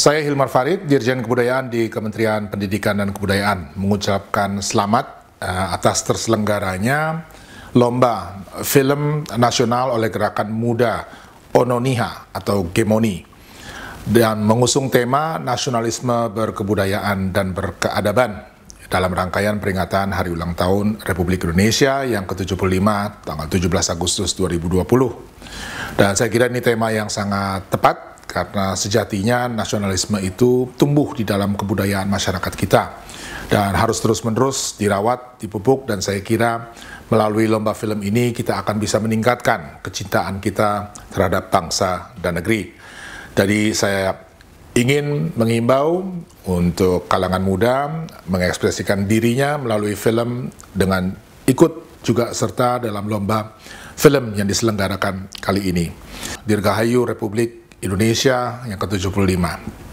Saya Hilmar Farid, Dirjen Kebudayaan di Kementerian Pendidikan dan Kebudayaan, mengucapkan selamat uh, atas terselenggaranya lomba film nasional oleh Gerakan Muda Ononiha atau Gemoni dan mengusung tema nasionalisme berkebudayaan dan berkeadaban dalam rangkaian peringatan Hari Ulang Tahun Republik Indonesia yang ke-75 tanggal 17 Agustus 2020. Dan saya kira ini tema yang sangat tepat karena sejatinya nasionalisme itu tumbuh di dalam kebudayaan masyarakat kita dan harus terus-menerus dirawat, dipupuk dan saya kira melalui lomba film ini kita akan bisa meningkatkan kecintaan kita terhadap bangsa dan negeri. Jadi saya ingin mengimbau untuk kalangan muda mengekspresikan dirinya melalui film dengan ikut juga serta dalam lomba film yang diselenggarakan kali ini. Dirgahayu Republik Indonesia yang ke-75.